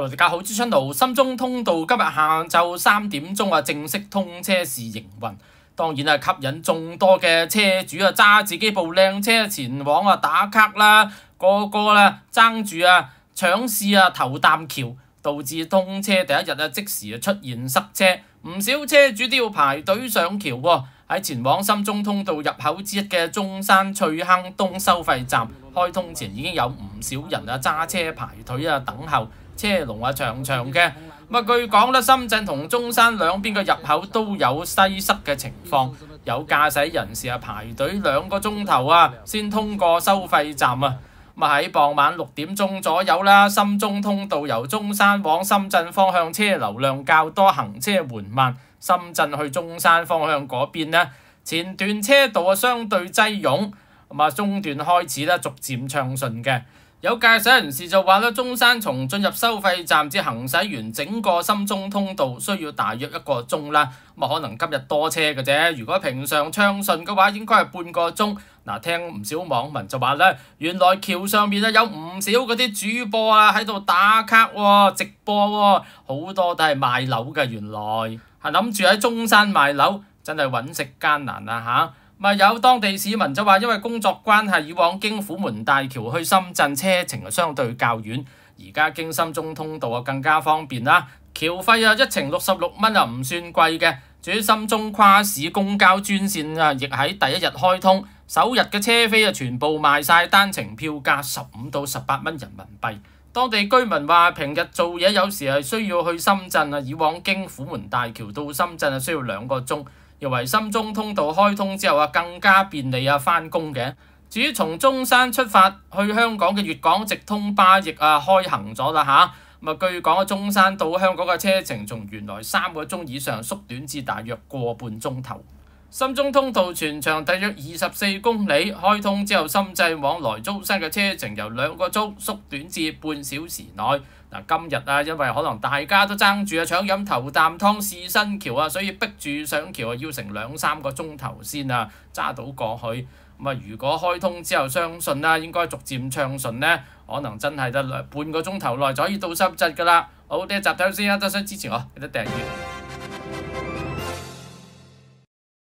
我大家好珠春路深中通道今日下昼三点钟啊，正式通车试营运。当然啊，吸引众多嘅车主啊，揸自己部靓车前往啊打卡啦，个个啦争住啊抢试啊头啖桥，导致通车第一日啊即时啊出现塞车，唔少车主都要排队上桥喎。喺前往深中通道入口之一嘅中山翠亨东收费站开通前，已经有唔少人啊揸车排队啊等候。車龍啊長長嘅，咁啊據講咧，深圳同中山兩邊嘅入口都有擠塞嘅情況，有駕駛人士啊排隊兩個鐘頭啊先通過收費站啊，咁啊喺傍晚六點鐘左右啦，深中通道由中山往深圳方向車流量較多，行車緩慢；深圳去中山方向嗰邊咧，前段車道啊相對擠擁，咁啊中段開始咧逐漸暢順嘅。有驾驶人士就話啦，中山從進入收費站至行駛完整個深中通道，需要大約一個鐘啦。咁啊，可能今日多車嘅啫。如果平常暢順嘅話，應該係半個鐘。嗱，聽唔少網民就話咧，原來橋上面有唔少嗰啲主播啊喺度打卡喎，直播喎，好多都係賣樓嘅。原來系諗住喺中山賣樓，真係揾食艱難啦嚇。咪有當地市民就話，因為工作關係，以往經虎門大橋去深圳車程相對較遠，而家經深中通道啊更加方便啦。橋費啊一程六十六蚊啊唔算貴嘅，至於深中跨市公交專線啊亦喺第一日開通，首日嘅車費啊全部賣晒，單程票價十五到十八蚊人民幣。當地居民話，平日做嘢有時係需要去深圳啊，以往經虎門大橋到深圳啊需要兩個鐘。又為深中通道開通之後啊，更加便利啊翻工嘅。至於從中山出發去香港嘅粤港直通巴亦啊開行咗啦吓，咁啊據講中山到香港嘅車程從原來三個鐘以上縮短至大約个半鐘頭。深中通道全長約二十四公里，開通之後，深圳往來中山嘅車程由兩個鐘縮短至半小時內。嗱，今日啊，因為可能大家都爭住啊搶飲頭啖湯試新橋啊，所以逼住上橋啊要成兩三個鐘頭先啊揸到過去。咁啊，如果開通之後，相信啦應該逐漸暢順咧，可能真係得半個鐘頭內就可以到深圳噶啦。好，啲集體先啊，得先支持我，記得訂閱。